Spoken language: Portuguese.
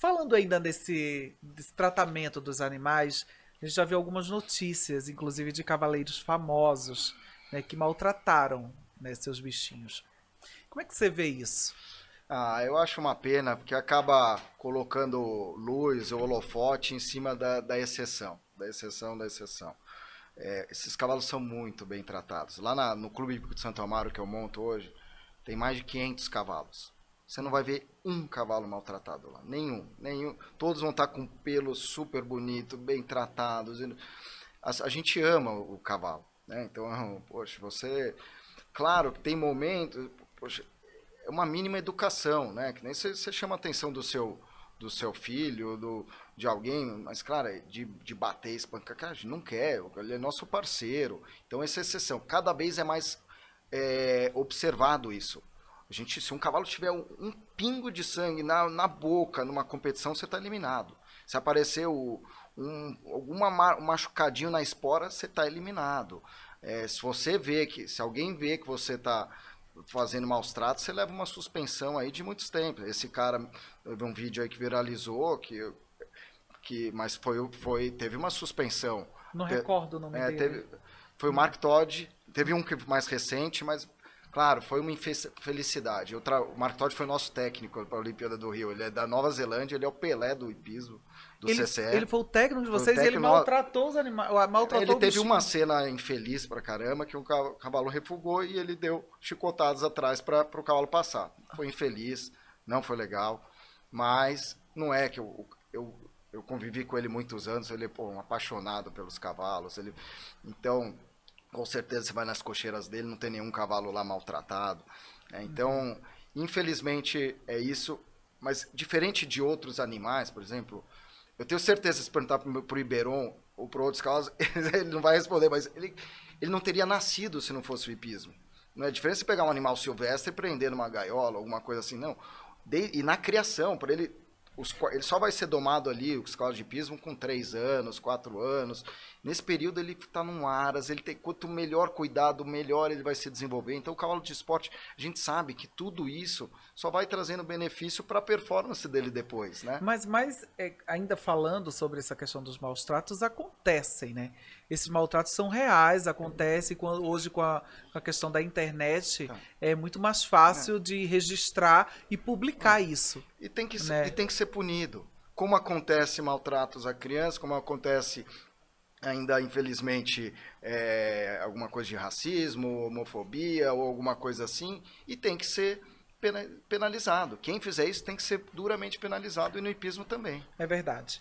Falando ainda desse, desse tratamento dos animais, a gente já viu algumas notícias, inclusive de cavaleiros famosos, né, que maltrataram né, seus bichinhos. Como é que você vê isso? Ah, eu acho uma pena, porque acaba colocando luz ou holofote em cima da, da exceção, da exceção, da exceção. É, esses cavalos são muito bem tratados. Lá na, no Clube Hípico de Santo Amaro, que eu monto hoje, tem mais de 500 cavalos. Você não vai ver um cavalo maltratado lá, nenhum, nenhum. Todos vão estar com pelo super bonito, bem tratados. Assim, a, a gente ama o, o cavalo, né? Então, poxa, você, claro que tem momentos, poxa, é uma mínima educação, né? Que nem você, chama a atenção do seu do seu filho, do, de alguém, mas, claro, é de, de bater, espancar, cara, a gente não quer, ele é nosso parceiro. Então, essa é exceção. Cada vez é mais é, observado isso. A gente, se um cavalo tiver um, um pingo de sangue na, na boca numa competição, você está eliminado. Se aparecer um, alguma um machucadinho na espora, você está eliminado. É, se você vê que, se alguém vê que você está fazendo maus tratos, você leva uma suspensão aí de muitos tempos. Esse cara, teve um vídeo aí que viralizou, que, que mas foi, foi, teve uma suspensão. Não Te, recordo o nome é, dele. Teve, foi o Mark Todd, teve um mais recente, mas Claro, foi uma infelicidade. Tra... O Mark Todd foi nosso técnico para a Olimpíada do Rio. Ele é da Nova Zelândia, ele é o Pelé do hipismo, do ele, CCE. Ele foi o técnico de vocês técnico... e ele maltratou os animais. Maltratou ele teve uma cena infeliz para caramba que um cavalo refugou e ele deu chicotadas atrás para o cavalo passar. Foi infeliz, não foi legal, mas não é que eu, eu, eu convivi com ele muitos anos. Ele é um apaixonado pelos cavalos. Ele... Então, com certeza você vai nas cocheiras dele, não tem nenhum cavalo lá maltratado. Né? Então, uhum. infelizmente é isso. Mas diferente de outros animais, por exemplo, eu tenho certeza se perguntar para o Iberon ou para outros casos, ele não vai responder, mas ele, ele não teria nascido se não fosse o hipismo. Não é diferente você pegar um animal silvestre e prender numa gaiola, alguma coisa assim, não. De, e na criação, para ele os, ele só vai ser domado ali, o escola de pismo, com três anos, quatro anos. Nesse período ele está num aras, ele tem quanto melhor cuidado, melhor ele vai se desenvolver. Então o cavalo de esporte, a gente sabe que tudo isso só vai trazendo benefício para a performance dele depois, né? Mas, mas é, ainda falando sobre essa questão dos maus tratos, acontecem, né? Esses maltratos são reais, acontecem hoje com a, com a questão da internet, é, é muito mais fácil é. de registrar e publicar é. isso e tem que ser, né? e tem que ser punido. Como acontece maltratos à criança, como acontece ainda infelizmente é, alguma coisa de racismo, homofobia ou alguma coisa assim, e tem que ser penalizado. Quem fizer isso tem que ser duramente penalizado e no hipismo também. É verdade.